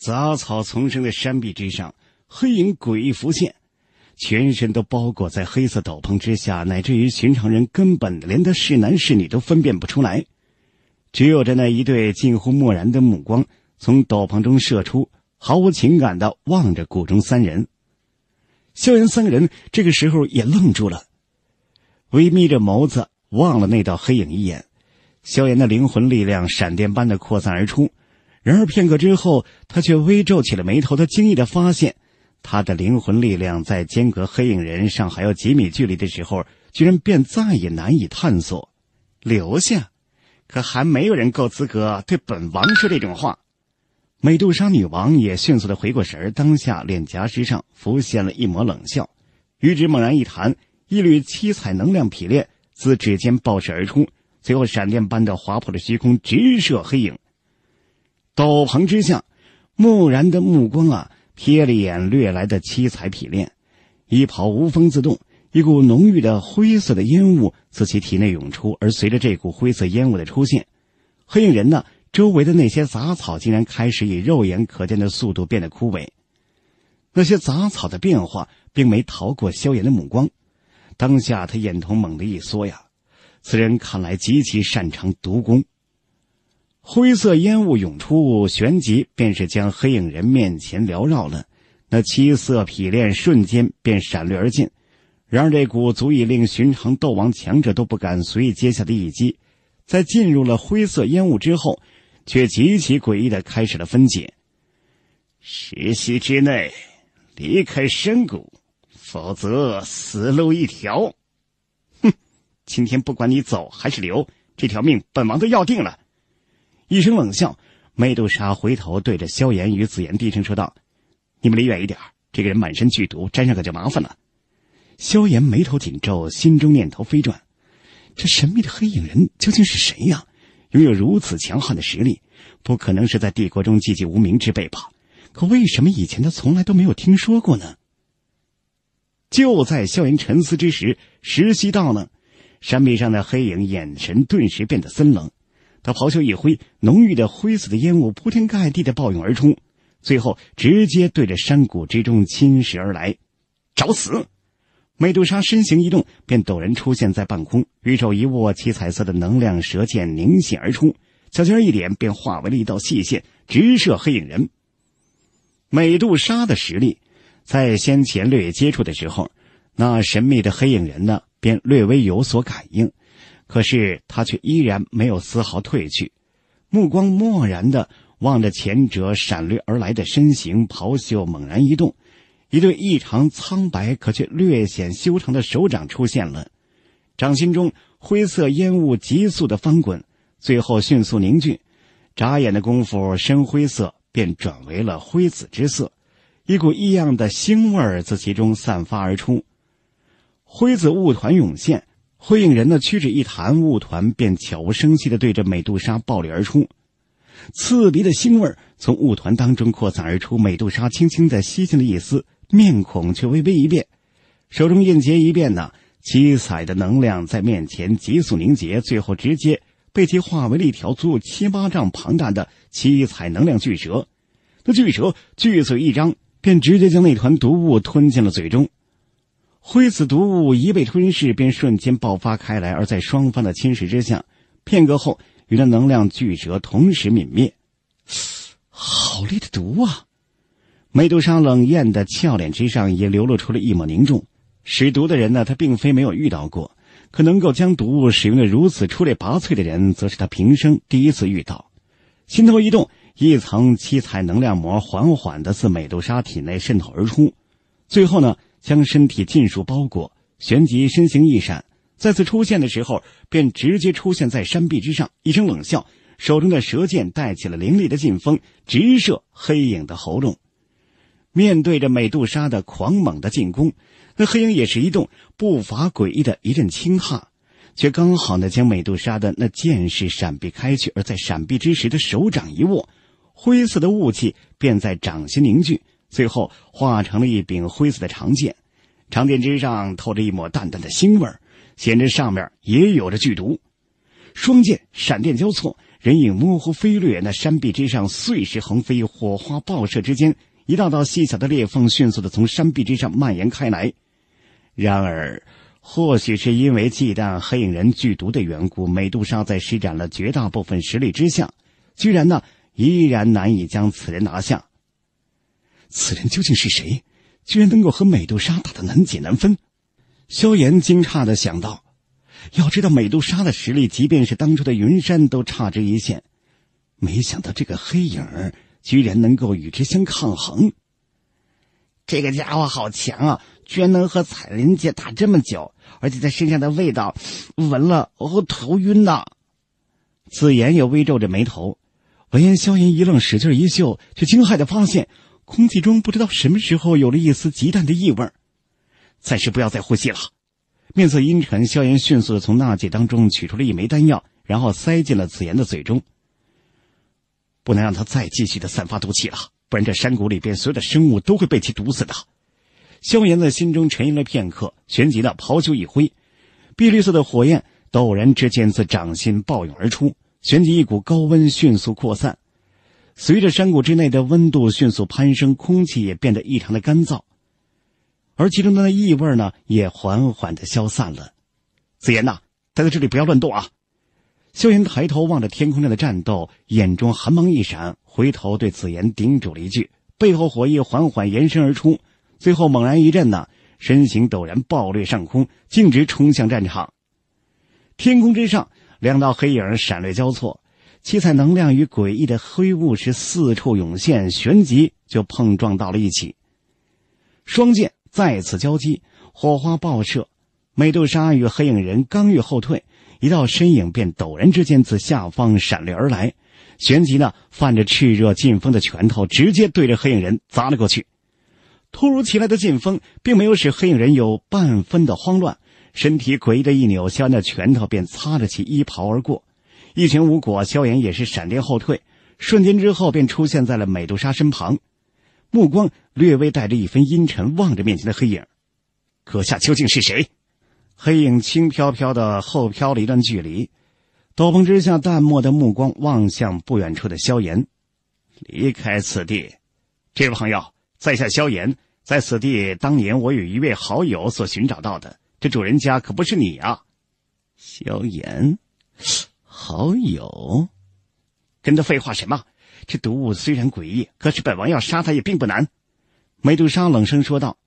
杂草丛生的山壁之上，黑影诡异浮现，全身都包裹在黑色斗篷之下，乃至于寻常人根本连他是男是女都分辨不出来。只有着那一对近乎漠然的目光从斗篷中射出，毫无情感的望着谷中三人。萧炎三人这个时候也愣住了，微眯着眸子望了那道黑影一眼。萧炎的灵魂力量闪电般的扩散而出。然而片刻之后，他却微皱起了眉头。他惊异的发现，他的灵魂力量在间隔黑影人上还有几米距离的时候，居然便再也难以探索。留下，可还没有人够资格对本王说这种话。美杜莎女王也迅速的回过神儿，当下脸颊之上浮现了一抹冷笑，与指猛然一弹，一缕七彩能量匹裂自指尖爆射而出，随后闪电般的划破了虚空，直射黑影。斗篷之下，木然的目光啊，瞥了一眼掠来的七彩匹链，衣袍无风自动，一股浓郁的灰色的烟雾自其体内涌出。而随着这股灰色烟雾的出现，黑影人呢周围的那些杂草竟然开始以肉眼可见的速度变得枯萎。那些杂草的变化，并没逃过萧炎的目光。当下，他眼瞳猛地一缩呀，此人看来极其擅长毒功。灰色烟雾涌出，旋即便是将黑影人面前缭绕了。那七色匹练瞬间便闪掠而尽。然而，这股足以令寻常斗王强者都不敢随意接下的一击，在进入了灰色烟雾之后，却极其诡异的开始了分解。十息之内离开深谷，否则死路一条！哼，今天不管你走还是留，这条命本王都要定了。一声冷笑，美杜莎回头对着萧炎与紫炎低声说道：“你们离远一点，这个人满身剧毒，沾上可就麻烦了。”萧炎眉头紧皱，心中念头飞转：“这神秘的黑影人究竟是谁呀？拥有如此强悍的实力，不可能是在帝国中寂寂无名之辈吧？可为什么以前他从来都没有听说过呢？”就在萧炎沉思之时，时机到了，山壁上的黑影眼神顿时变得森冷。他袍袖一挥，浓郁的灰色的烟雾铺天盖地的暴涌而出，最后直接对着山谷之中侵蚀而来。找死！美杜莎身形一动，便陡然出现在半空，宇宙一握，七彩色的能量蛇剑凝现而出，小尖一点，便化为了一道细线，直射黑影人。美杜莎的实力，在先前略接触的时候，那神秘的黑影人呢，便略微有所感应。可是他却依然没有丝毫退去，目光漠然的望着前者闪掠而来的身形，袍袖猛然一动，一对异常苍白可却略显修长的手掌出现了，掌心中灰色烟雾急速的翻滚，最后迅速凝聚，眨眼的功夫，深灰色便转为了灰紫之色，一股异样的腥味儿自其中散发而出，灰紫雾团涌现。会影人呢，屈指一弹，雾团便悄无声息地对着美杜莎暴力而出。刺鼻的腥味从雾团当中扩散而出，美杜莎轻轻的吸进了一丝，面孔却微微一变，手中印结一变呢，七彩的能量在面前急速凝结，最后直接被其化为了一条足有七八丈庞大的七彩能量巨蛇。那巨蛇巨嘴一张，便直接将那团毒雾吞进了嘴中。灰紫毒雾一被吞噬，便瞬间爆发开来。而在双方的侵蚀之下，片刻后，与那能量巨蛇同时泯灭。好厉的毒啊！美杜莎冷艳的俏脸之上也流露出了一抹凝重。使毒的人呢，他并非没有遇到过，可能够将毒物使用的如此出类拔萃的人，则是他平生第一次遇到。心头一动，一层七彩能量膜缓缓的自美杜莎体内渗透而出，最后呢？将身体尽数包裹，旋即身形一闪，再次出现的时候，便直接出现在山壁之上。一声冷笑，手中的蛇剑带起了凌厉的劲风，直射黑影的喉咙。面对着美杜莎的狂猛的进攻，那黑影也是一动，步伐诡异的一阵轻哈，却刚好呢将美杜莎的那剑势闪避开去。而在闪避之时，的手掌一握，灰色的雾气便在掌心凝聚。最后化成了一柄灰色的长剑，长剑之上透着一抹淡淡的腥味儿，显然上面也有着剧毒。双剑闪电交错，人影模糊飞掠，那山壁之上碎石横飞，火花爆射之间，一道道细小的裂缝迅速的从山壁之上蔓延开来。然而，或许是因为忌惮黑影人剧毒的缘故，美杜莎在施展了绝大部分实力之下，居然呢依然难以将此人拿下。此人究竟是谁？居然能够和美杜莎打的难解难分！萧炎惊诧的想到。要知道美杜莎的实力，即便是当初的云山都差之一线，没想到这个黑影居然能够与之相抗衡。这个家伙好强啊！居然能和彩鳞姐打这么久，而且他身上的味道，闻了我头晕呐！紫妍也微皱着眉头，闻言萧炎一愣，使劲一嗅，却惊骇的发现。空气中不知道什么时候有了一丝极淡的异味暂时不要再呼吸了。面色阴沉，萧炎迅速的从纳戒当中取出了一枚丹药，然后塞进了紫妍的嘴中。不能让他再继续的散发毒气了，不然这山谷里边所有的生物都会被其毒死的。萧炎在心中沉吟了片刻，旋即的袍袖一挥，碧绿色的火焰陡然之间自掌心暴涌而出，旋即一股高温迅速扩散。随着山谷之内的温度迅速攀升，空气也变得异常的干燥，而其中的异味呢，也缓缓的消散了。紫言呐，待在这里不要乱动啊！萧炎抬头望着天空上的战斗，眼中寒芒一闪，回头对紫言叮嘱了一句。背后火翼缓缓延伸而出，最后猛然一震呢，身形陡然暴掠上空，径直冲向战场。天空之上，两道黑影闪掠交错。七彩能量与诡异的黑雾是四处涌现，旋即就碰撞到了一起。双剑再次交击，火花爆射。美杜莎与黑影人刚欲后退，一道身影便陡然之间自下方闪掠而来，旋即呢，泛着炽热劲风的拳头直接对着黑影人砸了过去。突如其来的劲风并没有使黑影人有半分的慌乱，身体诡异的一扭，恩那拳头便擦着其衣袍而过。一拳无果，萧炎也是闪电后退，瞬间之后便出现在了美杜莎身旁，目光略微带着一分阴沉，望着面前的黑影：“阁下究竟是谁？”黑影轻飘飘的后飘了一段距离，斗篷之下淡漠的目光望向不远处的萧炎：“离开此地，这位朋友，在下萧炎，在此地当年我与一位好友所寻找到的，这主人家可不是你啊。”萧炎。好友，跟他废话什么？这毒物虽然诡异，可是本王要杀他也并不难。”梅杜莎冷声说道。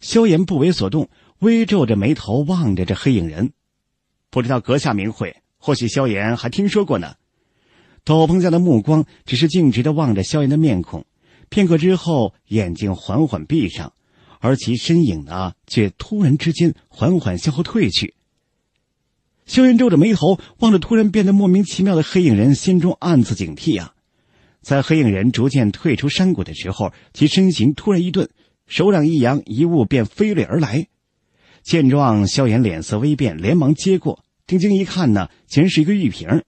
萧炎不为所动，微皱着眉头望着这黑影人，不知道阁下名讳，或许萧炎还听说过呢。斗篷下的目光只是径直的望着萧炎的面孔，片刻之后，眼睛缓缓闭上，而其身影呢，却突然之间缓缓向后退去。萧炎皱着眉头，望着突然变得莫名其妙的黑影人，心中暗自警惕啊！在黑影人逐渐退出山谷的时候，其身形突然一顿，手掌一扬，一物便飞掠而来。见状，萧炎脸色微变，连忙接过，定睛一看呢，竟然是一个玉瓶。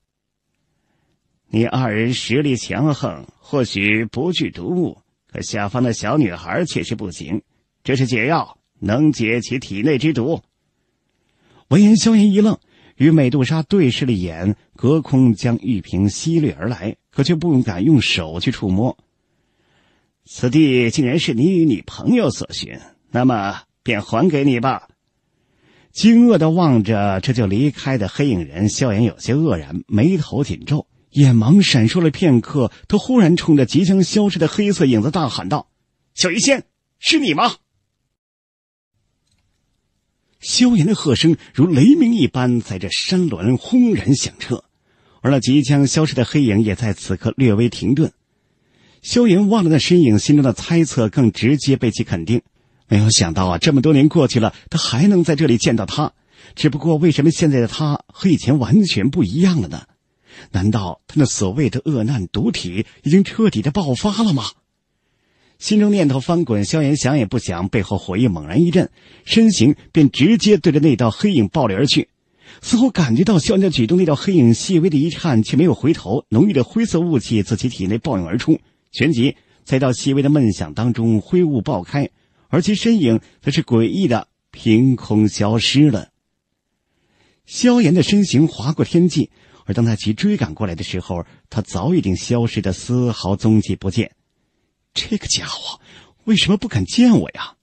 你二人实力强横，或许不惧毒物，可下方的小女孩却是不行。这是解药，能解其体内之毒。闻言，萧炎一愣。与美杜莎对视了眼，隔空将玉瓶吸掠而来，可却不敢用手去触摸。此地竟然是你与你朋友所寻，那么便还给你吧。惊愕的望着这就离开的黑影人，萧炎有些愕然，眉头紧皱，眼芒闪烁了片刻，他忽然冲着即将消失的黑色影子大喊道：“小医仙，是你吗？”萧炎的喝声如雷鸣一般在这山峦轰然响彻，而那即将消失的黑影也在此刻略微停顿。萧炎望着那身影，心中的猜测更直接被其肯定。没有想到啊，这么多年过去了，他还能在这里见到他。只不过，为什么现在的他和以前完全不一样了呢？难道他那所谓的恶难毒体已经彻底的爆发了吗？心中念头翻滚，萧炎想也不想，背后火焰猛然一震，身形便直接对着那道黑影暴掠而去。似乎感觉到萧炎的举动，那道黑影细微的一颤，却没有回头。浓郁的灰色雾气自其体内暴涌而出，旋即在一道细微的闷响当中，灰雾爆开，而其身影则是诡异的凭空消失了。萧炎的身形划过天际，而当他其追赶过来的时候，他早已经消失的丝毫踪迹不见。这个家伙为什么不肯见我呀？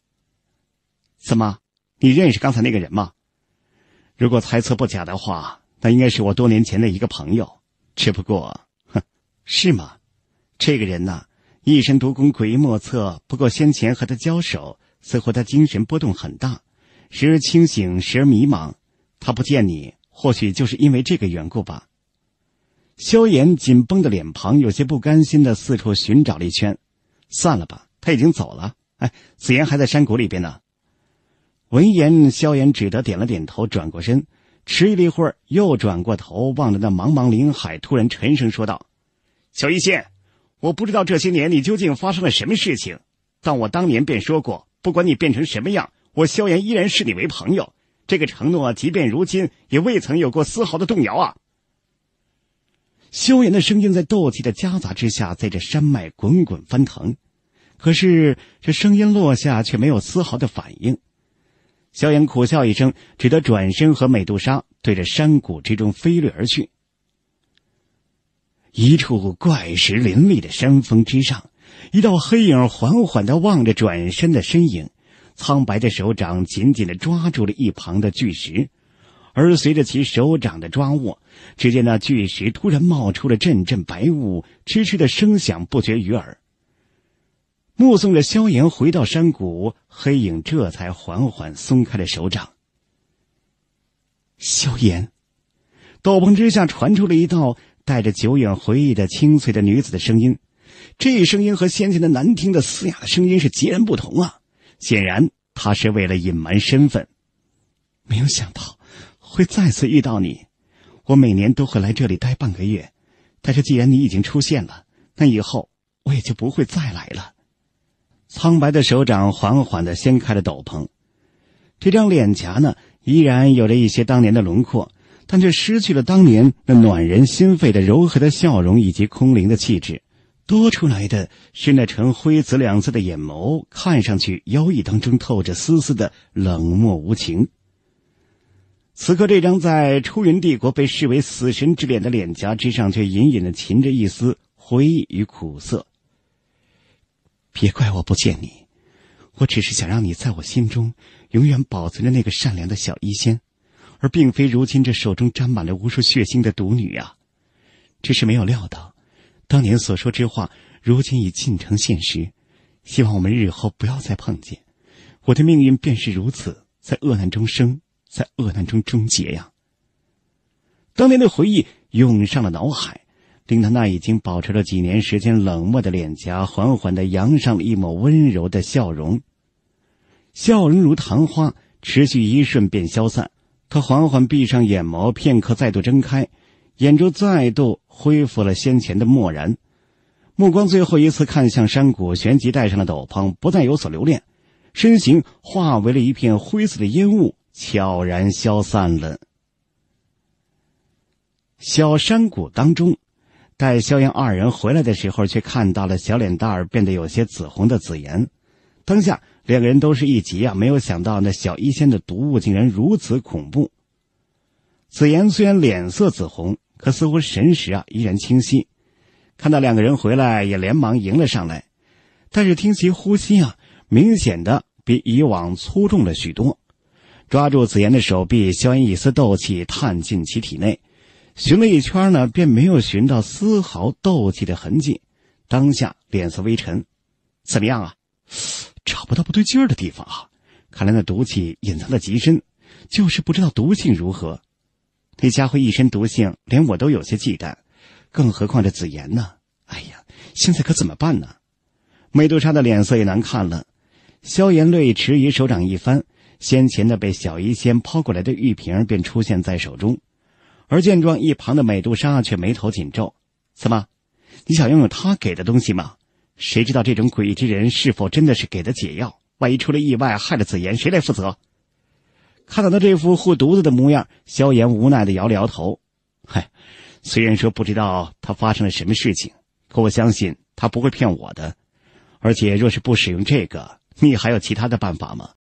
怎么，你认识刚才那个人吗？如果猜测不假的话，那应该是我多年前的一个朋友。只不过，哼，是吗？这个人呢，一身毒功诡异莫测。不过先前和他交手，似乎他精神波动很大，时而清醒，时而迷茫。他不见你，或许就是因为这个缘故吧。萧炎紧绷的脸庞有些不甘心的四处寻找了一圈。算了吧，他已经走了。哎，紫妍还在山谷里边呢。闻言，萧炎只得点了点头，转过身，迟疑了一会儿，又转过头望着那茫茫林海，突然沉声说道：“小一仙，我不知道这些年你究竟发生了什么事情，但我当年便说过，不管你变成什么样，我萧炎依然视你为朋友。这个承诺，即便如今也未曾有过丝毫的动摇啊。”萧炎的声音在斗气的夹杂之下，在这山脉滚滚翻腾，可是这声音落下却没有丝毫的反应。萧炎苦笑一声，只得转身和美杜莎对着山谷之中飞掠而去。一处怪石林立的山峰之上，一道黑影缓缓的望着转身的身影，苍白的手掌紧紧的抓住了一旁的巨石。而随着其手掌的抓握，只见那巨石突然冒出了阵阵白雾，嗤嗤的声响不绝于耳。目送着萧炎回到山谷，黑影这才缓缓松开了手掌。萧炎，斗篷之下传出了一道带着久远回忆的清脆的女子的声音，这声音和先前的难听的嘶哑的声音是截然不同啊！显然，他是为了隐瞒身份。没有想到。会再次遇到你，我每年都会来这里待半个月。但是既然你已经出现了，那以后我也就不会再来了。苍白的手掌缓缓的掀开了斗篷，这张脸颊呢依然有着一些当年的轮廓，但却失去了当年那暖人心肺的柔和的笑容以及空灵的气质。多出来的是那层灰紫两色的眼眸，看上去妖异当中透着丝丝的冷漠无情。此刻，这张在出云帝国被视为死神之脸的脸颊之上，却隐隐的噙着一丝回忆与苦涩。别怪我不见你，我只是想让你在我心中永远保存着那个善良的小医仙，而并非如今这手中沾满了无数血腥的毒女啊！只是没有料到，当年所说之话，如今已尽成现实。希望我们日后不要再碰见。我的命运便是如此，在厄难中生。在恶难中终结呀！当年的回忆涌上了脑海，令他那已经保持了几年时间冷漠的脸颊，缓缓的扬上了一抹温柔的笑容。笑容如昙花，持续一瞬便消散。他缓缓闭上眼眸，片刻再度睁开，眼珠再度恢复了先前的漠然。目光最后一次看向山谷，旋即戴上了斗篷，不再有所留恋，身形化为了一片灰色的烟雾。悄然消散了。小山谷当中，待萧炎二人回来的时候，却看到了小脸蛋儿变得有些紫红的紫妍。当下两个人都是一急啊，没有想到那小医仙的毒物竟然如此恐怖。紫妍虽然脸色紫红，可似乎神识啊依然清晰。看到两个人回来，也连忙迎了上来，但是听其呼吸啊，明显的比以往粗重了许多。抓住紫妍的手臂，萧炎一丝斗气探进其体内，寻了一圈呢，便没有寻到丝毫斗气的痕迹。当下脸色微沉：“怎么样啊？找不到不对劲儿的地方啊？看来那毒气隐藏的极深，就是不知道毒性如何。那家伙一身毒性，连我都有些忌惮，更何况这紫妍呢？哎呀，现在可怎么办呢？”美杜莎的脸色也难看了。萧炎略迟疑，手掌一翻。先前的被小医仙抛过来的玉瓶便出现在手中，而见状，一旁的美杜莎却眉头紧皱：“怎么，你想拥有他给的东西吗？谁知道这种诡异之人是否真的是给的解药？万一出了意外，害了紫妍，谁来负责？”看到他这副护犊子的模样，萧炎无奈的摇了摇头：“嗨，虽然说不知道他发生了什么事情，可我相信他不会骗我的。而且，若是不使用这个，你还有其他的办法吗？”